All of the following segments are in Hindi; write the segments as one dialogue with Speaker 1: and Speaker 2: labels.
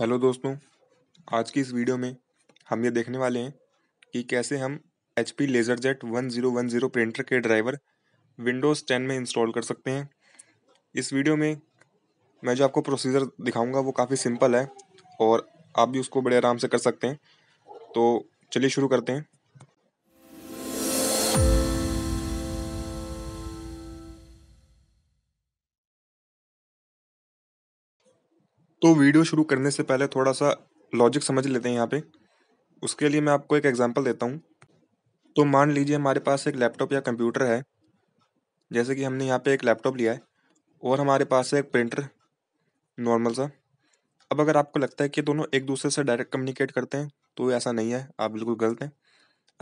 Speaker 1: हेलो दोस्तों आज की इस वीडियो में हम ये देखने वाले हैं कि कैसे हम H P LaserJet one zero one zero printer के ड्राइवर विंडोज़ टेन में इंस्टॉल कर सकते हैं इस वीडियो में मैं जो आपको प्रोसीजर दिखाऊंगा वो काफ़ी सिंपल है और आप भी उसको बड़े आराम से कर सकते हैं तो चलिए शुरू करते हैं तो वीडियो शुरू करने से पहले थोड़ा सा लॉजिक समझ लेते हैं यहाँ पे उसके लिए मैं आपको एक एग्जांपल देता हूँ तो मान लीजिए हमारे पास एक लैपटॉप या कंप्यूटर है जैसे कि हमने यहाँ पे एक लैपटॉप लिया है और हमारे पास है एक प्रिंटर नॉर्मल सा अब अगर आपको लगता है कि दोनों एक दूसरे से डायरेक्ट कम्युनिकेट करते हैं तो ऐसा नहीं है आप बिल्कुल गलत हैं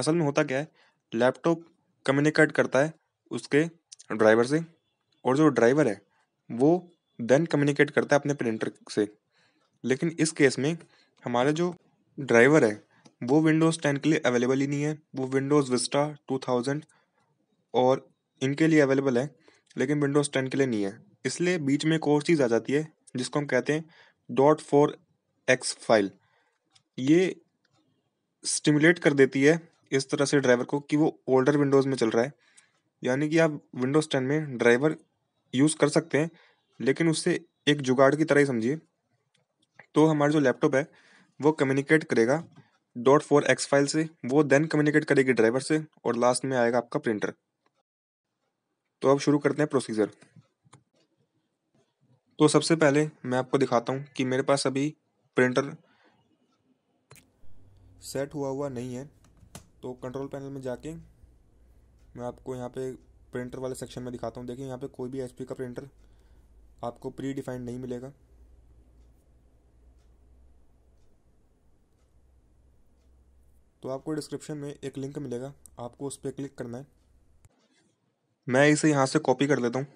Speaker 1: असल में होता क्या है लैपटॉप कम्युनिकेट करता है उसके ड्राइवर से और जो ड्राइवर है वो देन कम्युनिकेट करता है अपने प्रिंटर से लेकिन इस केस में हमारे जो ड्राइवर है वो विंडोज़ टेन के लिए अवेलेबल ही नहीं है वो विंडोज़ विस्टा टू थाउजेंड और इनके लिए अवेलेबल है लेकिन विंडोज़ टेन के लिए नहीं है इसलिए बीच में एक और चीज़ आ जाती है जिसको हम कहते हैं डॉट फोर एक्स फाइल ये स्टिमुलेट कर देती है इस तरह से ड्राइवर को कि वो ओल्डर विंडोज़ में चल रहा है यानी कि आप विंडोज़ टेन में ड्राइवर यूज़ कर सकते हैं लेकिन उससे एक जुगाड़ की तरह ही समझिए तो हमारा जो लैपटॉप है वो कम्युनिकेट करेगा डॉट फोर एक्स फाइल से वो देन कम्युनिकेट करेगी ड्राइवर से और लास्ट में आएगा आपका प्रिंटर तो अब शुरू करते हैं प्रोसीजर तो सबसे पहले मैं आपको दिखाता हूँ कि मेरे पास अभी प्रिंटर सेट हुआ हुआ नहीं है तो कंट्रोल पैनल में जाके मैं आपको यहाँ पे प्रिंटर वाले सेक्शन में दिखाता हूँ देखिए यहाँ पे कोई भी एचपी का प्रिंटर आपको प्री डिफाइंड नहीं मिलेगा तो आपको डिस्क्रिप्शन में एक लिंक मिलेगा आपको उस पर क्लिक करना है मैं इसे यहाँ से कॉपी कर लेता हूँ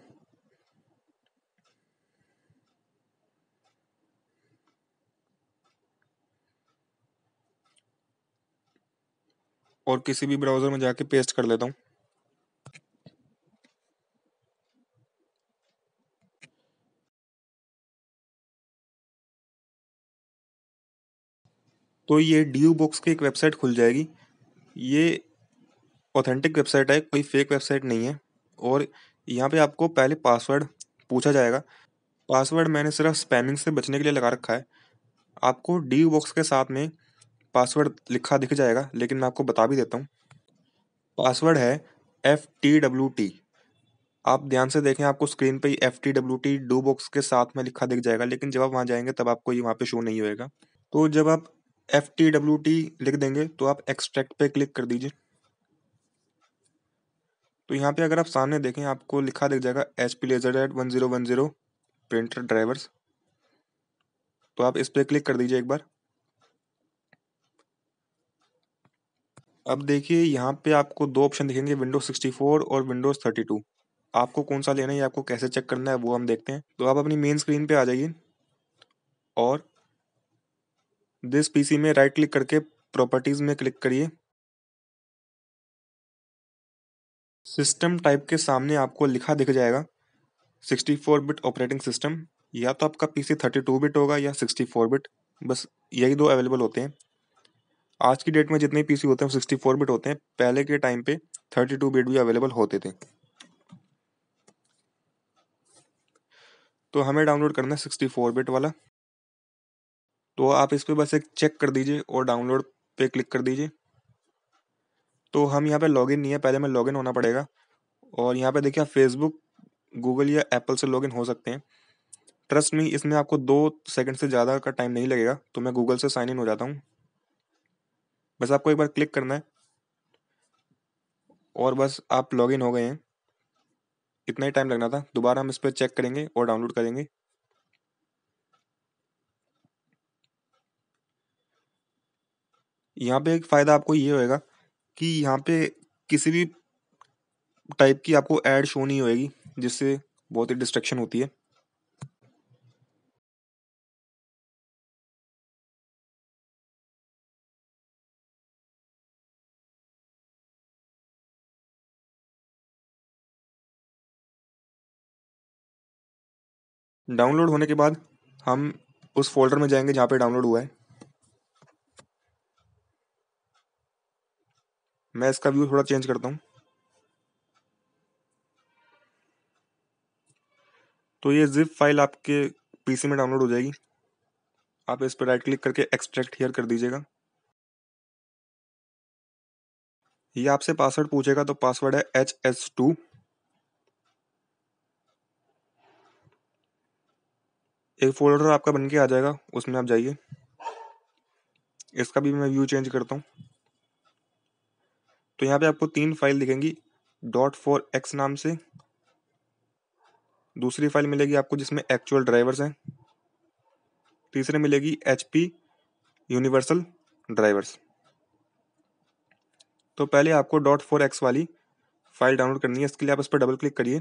Speaker 1: और किसी भी ब्राउज़र में जाके पेस्ट कर लेता हूँ तो ये ड्यू बुक्स की एक वेबसाइट खुल जाएगी ये ऑथेंटिक वेबसाइट है कोई फेक वेबसाइट नहीं है और यहाँ पे आपको पहले पासवर्ड पूछा जाएगा पासवर्ड मैंने सिर्फ स्पैमिंग से बचने के लिए लगा रखा है आपको डी बॉक्स के साथ में पासवर्ड लिखा दिख जाएगा लेकिन मैं आपको बता भी देता हूँ पासवर्ड है एफ टी डब्ल्यू टी आप ध्यान से देखें आपको स्क्रीन ही F T W T do box के साथ में लिखा दिख जाएगा लेकिन जब आप वहाँ जाएंगे तब आपको ये वहाँ पे शो नहीं होएगा तो जब आप एफ टी डब्ल्यू टी लिख देंगे तो आप एक्सट्रैक्ट पे क्लिक कर दीजिए तो यहाँ पे अगर आप सामने देखें आपको लिखा दिख जाएगा H P LaserJet one zero one zero printer drivers तो आप इस पर क्लिक कर दीजिए एक बार अब देखिए यहाँ पे आपको दो ऑप्शन दिखेंगे विंडोज सिक्सटी फोर और विंडोज थर्टी टू आपको कौन सा लेना है आपको कैसे चेक करना है वो हम देखते हैं तो आप अपनी मेन स्क्रीन पे आ जाइए और दिस पीसी में राइट क्लिक करके प्रॉपर्टीज में क्लिक करिए सिस्टम टाइप के सामने आपको लिखा दिख जाएगा 64 बिट ऑपरेटिंग सिस्टम या तो आपका पीसी 32 बिट होगा या 64 बिट बस यही दो अवेलेबल होते हैं आज की डेट में जितने पीसी होते हैं सिक्सटी फोर बिट होते हैं पहले के टाइम पे थर्टी टू बिट भी अवेलेबल होते थे तो हमें डाउनलोड करना है सिक्सटी फोर बिट वाला तो आप इस पर बस एक चेक कर दीजिए और डाउनलोड पे क्लिक कर दीजिए तो हम यहाँ पे लॉगिन नहीं है पहले हमें लॉगिन होना पड़ेगा और यहाँ पे देखिए आप फेसबुक गूगल या एप्पल से लॉगिन हो सकते हैं ट्रस्ट मी इसमें आपको दो सेकंड से ज़्यादा का टाइम नहीं लगेगा तो मैं गूगल से साइन इन हो जाता हूँ बस आपको एक बार क्लिक करना है और बस आप लॉगिन हो गए हैं इतना ही टाइम लगना था दोबारा हम इस पर चेक करेंगे और डाउनलोड करेंगे यहाँ पे एक फ़ायदा आपको ये होएगा कि यहाँ पे किसी भी टाइप की आपको एड शो नहीं होएगी जिससे बहुत ही डिस्ट्रक्शन होती है डाउनलोड होने के बाद हम उस फोल्डर में जाएंगे जहाँ पे डाउनलोड हुआ है मैं इसका व्यू थोड़ा चेंज करता हूँ तो ये जिप फाइल आपके पीसी में डाउनलोड हो जाएगी आप इस पर राइट क्लिक करके एक्सट्रैक्ट हेयर कर दीजिएगा ये आपसे पासवर्ड पूछेगा तो पासवर्ड है एच एस टू एक फोल्डर आपका बन के आ जाएगा उसमें आप जाइए इसका भी मैं व्यू चेंज करता हूँ तो यहाँ पे आपको तीन फाइल दिखेंगी डॉट फोर एक्स नाम से दूसरी फाइल मिलेगी आपको जिसमें एक्चुअल ड्राइवर्स हैं तीसरे मिलेगी एच पी यूनिवर्सल ड्राइवर्स तो पहले आपको डॉट फोर एक्स वाली फाइल डाउनलोड करनी है इसके लिए आप इस पर डबल क्लिक करिए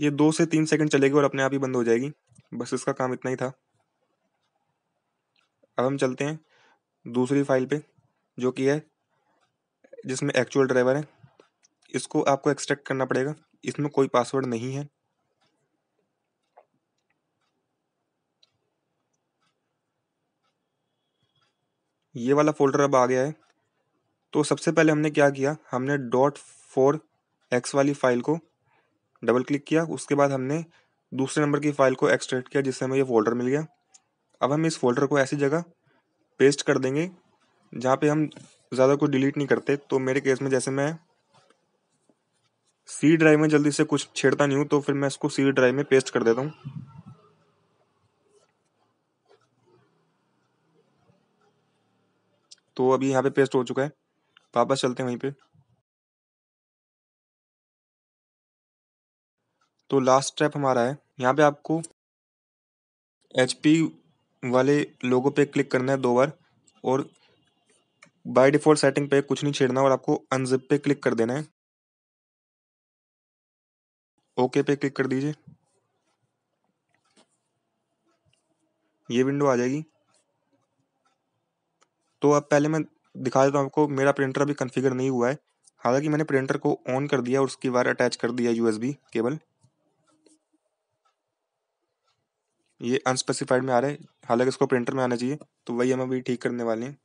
Speaker 1: ये दो से तीन सेकंड चलेगी और अपने आप ही बंद हो जाएगी बस इसका काम इतना ही था अब हम चलते हैं दूसरी फाइल पे जो कि है जिसमें एक्चुअल ड्राइवर है इसको आपको एक्सट्रैक्ट करना पड़ेगा इसमें कोई पासवर्ड नहीं है ये वाला फोल्डर अब आ गया है तो सबसे पहले हमने क्या किया हमने डॉट फोर एक्स वाली फाइल को डबल क्लिक किया उसके बाद हमने दूसरे नंबर की फाइल को एक्सट्रैक्ट किया जिससे हमें ये फोल्डर मिल गया अब हम इस फोल्डर को ऐसी जगह पेस्ट कर देंगे जहाँ पे हम ज़्यादा कुछ डिलीट नहीं करते तो मेरे केस में जैसे मैं सी ड्राइव में जल्दी से कुछ छेड़ता नहीं हूँ तो फिर मैं इसको सी ड्राइव में पेस्ट कर देता हूँ तो अभी यहाँ पे पेस्ट हो चुका है वापस चलते हैं वहीं पे तो लास्ट स्टेप हमारा है यहाँ पे आपको एच वाले लोगो पे क्लिक करना है दो बार और बाय डिफॉल्ट सेटिंग पे कुछ नहीं छेड़ना और आपको अनजिप पे क्लिक कर देना है ओके पे क्लिक कर दीजिए ये विंडो आ जाएगी तो अब पहले मैं दिखा देता हूँ आपको मेरा प्रिंटर अभी कन्फिगर नहीं हुआ है हालांकि मैंने प्रिंटर को ऑन कर दिया और उसकी वायर अटैच कर दिया यूएसबी केबल ये अनस्पेसिफाइड में आ रहा है हालांकि इसको प्रिंटर में आना चाहिए तो वही हम अभी ठीक करने वाले हैं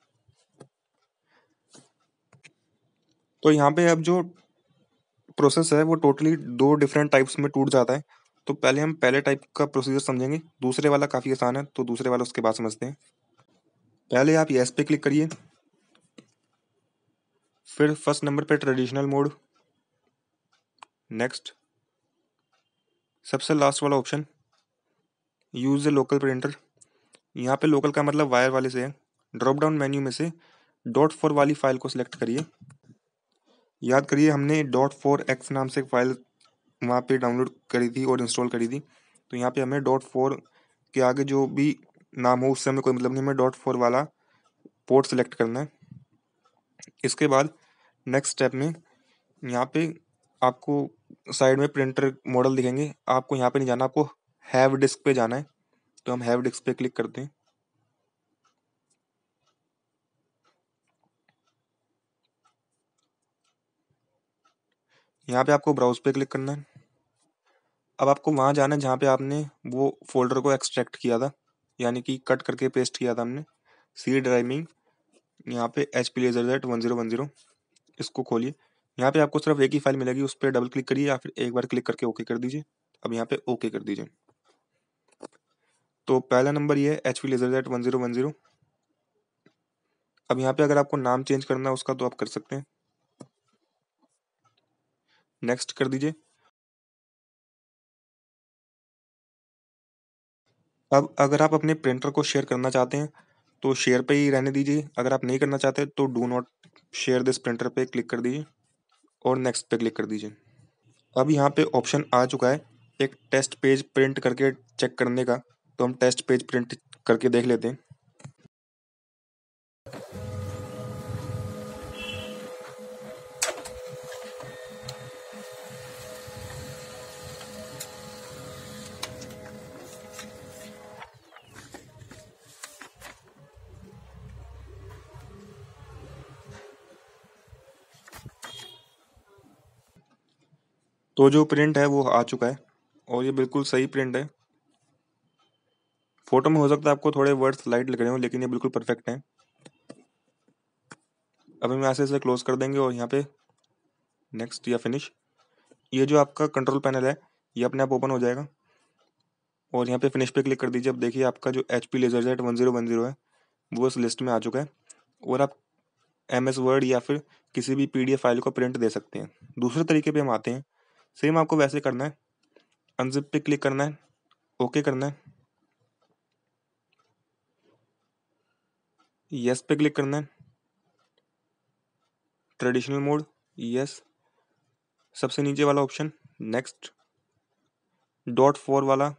Speaker 1: तो यहाँ पे अब जो प्रोसेस है वो टोटली दो डिफरेंट टाइप्स में टूट जाता है तो पहले हम पहले टाइप का प्रोसीजर समझेंगे दूसरे वाला काफ़ी आसान है तो दूसरे वाला उसके बाद समझते हैं पहले आप येस पे क्लिक करिए फिर फर्स्ट नंबर पे ट्रेडिशनल मोड नेक्स्ट सबसे लास्ट वाला option use a local printer यहाँ पे लोकल का मतलब वायर वाले से है ड्रॉप डाउन मेन्यू में से डॉट फोर वाली फाइल को सिलेक्ट करिए याद करिए हमने डॉट फोर एक्स नाम से एक फाइल वहाँ पे डाउनलोड करी थी और इंस्टॉल करी थी तो यहाँ पे हमें डॉट फोर के आगे जो भी नाम हो उससे हमें कोई मतलब नहीं हमें डॉट फोर वाला पोर्ट सेलेक्ट करना है इसके बाद नेक्स्ट स्टेप में यहाँ पे आपको साइड में प्रिंटर मॉडल दिखेंगे आपको यहाँ पे नहीं जाना आपको हैव डिस्क पे जाना है तो हम हैव डिस्क पे क्लिक करते हैं यहाँ पे आपको ब्राउज पे क्लिक करना है अब आपको वहाँ जाना है जहाँ पे आपने वो फोल्डर को एक्सट्रैक्ट किया था यानी कि कट करके पेस्ट किया था हमने सी ड्राइविंग यहाँ पे H P LaserJet one zero one zero इसको खोलिए यहाँ पे आपको सिर्फ एक ही फाइल मिलेगी उस पर डबल क्लिक करिए या फिर एक बार क्लिक करके ओके कर दीजिए अब यहाँ पे ओके कर दीजिए तो पहला नंबर ये है H P LaserJet one zero one zero अब यहाँ पे अगर आपको नाम चेंज करना है उसका तो आप कर सकते हैं नेक्स्ट कर दीजिए अब अगर आप अपने प्रिंटर को शेयर करना चाहते हैं तो शेयर पे ही रहने दीजिए अगर आप नहीं करना चाहते तो do not share this printer पे क्लिक कर दीजिए और नेक्स्ट पे क्लिक कर दीजिए अब यहाँ पे ऑप्शन आ चुका है एक टेस्ट पेज प्रिंट करके चेक करने का तो हम टेस्ट पेज प्रिंट करके देख लेते हैं तो जो प्रिंट है वो आ चुका है और ये बिल्कुल सही प्रिंट है फोटो में हो सकता है आपको थोड़े वर्ड्स लाइट लग रहे हो लेकिन ये बिल्कुल परफेक्ट है अब हम ऐसे इसे क्लोज कर देंगे और यहाँ पे नेक्स्ट या फिनिश ये जो आपका कंट्रोल पैनल है ये अपने आप ओपन हो जाएगा और यहाँ पे फिनिश पे क्लिक कर दीजिए अब देखिए आपका जो H P LaserJet one zero one zero है वो इस लिस्ट में आ चुका है और आप एम एस वर्ड या फिर किसी भी पी डी एफ फाइल को प्रिंट दे सकते हैं दूसरे तरीके पे हम आते हैं सेम आपको वैसे करना है अनजिप पे क्लिक करना है ओके करना है यस पे क्लिक करना है ट्रेडिशनल मोड यस सबसे नीचे वाला ऑप्शन नेक्स्ट डॉट फोर वाला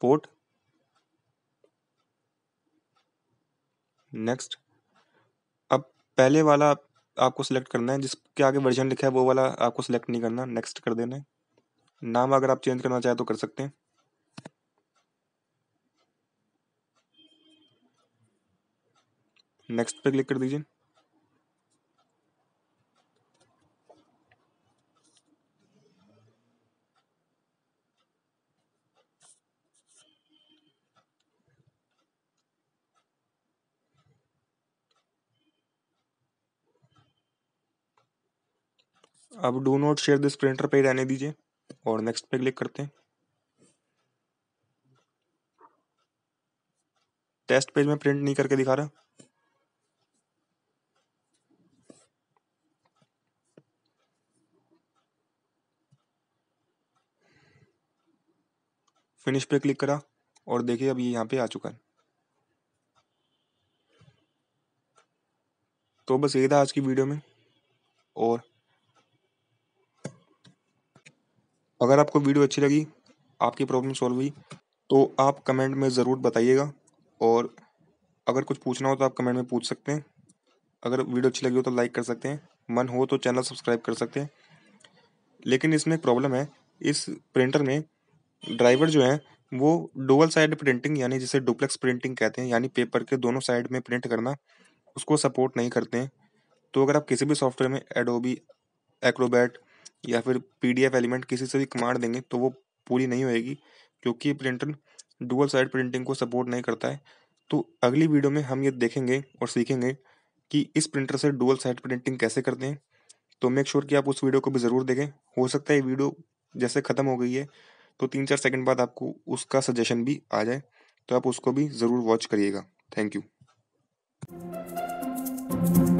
Speaker 1: पोर्ट नेक्स्ट अब पहले वाला आपको सिलेक्ट करना है जिसके आगे वर्जन लिखा है वो वाला आपको सिलेक्ट नहीं करना नेक्स्ट कर देना है नाम अगर आप चेंज करना चाहें तो कर सकते हैं नेक्स्ट पे क्लिक कर दीजिए अब do not share this printer पे रहने दीजिए और नेक्स्ट पे क्लिक करते हैं टेस्ट पेज में प्रिंट नहीं करके दिखा रहा फिनिश पे क्लिक करा और देखिए अब ये यहाँ पे आ चुका है तो बस यही था आज की वीडियो में और अगर आपको वीडियो अच्छी लगी आपकी प्रॉब्लम सॉल्व हुई तो आप कमेंट में ज़रूर बताइएगा और अगर कुछ पूछना हो तो आप कमेंट में पूछ सकते हैं अगर वीडियो अच्छी लगी हो तो लाइक कर सकते हैं मन हो तो चैनल सब्सक्राइब कर सकते हैं लेकिन इसमें एक प्रॉब्लम है इस प्रिंटर में ड्राइवर जो है वो डुअल साइड प्रिंटिंग यानी जिसे डुप्लेक्स प्रिंटिंग कहते हैं यानी पेपर के दोनों साइड में प्रिंट करना उसको सपोर्ट नहीं करते हैं तो अगर आप किसी भी सॉफ्टवेयर में एडोबी एक्रोबैट या फिर पीडीएफ एलिमेंट किसी से भी कमांड देंगे तो वो पूरी नहीं होएगी क्योंकि प्रिंटर डुअल साइड प्रिंटिंग को सपोर्ट नहीं करता है तो अगली वीडियो में हम ये देखेंगे और सीखेंगे कि इस प्रिंटर से डुअल साइड प्रिंटिंग कैसे करते हैं तो मेक श्योर sure कि आप उस वीडियो को भी ज़रूर देखें हो सकता है ये वीडियो जैसे ख़त्म हो गई है तो तीन चार सेकंड बाद आपको उसका सजेशन भी आ जाए तो आप उसको भी ज़रूर वॉच करिएगा थैंक यू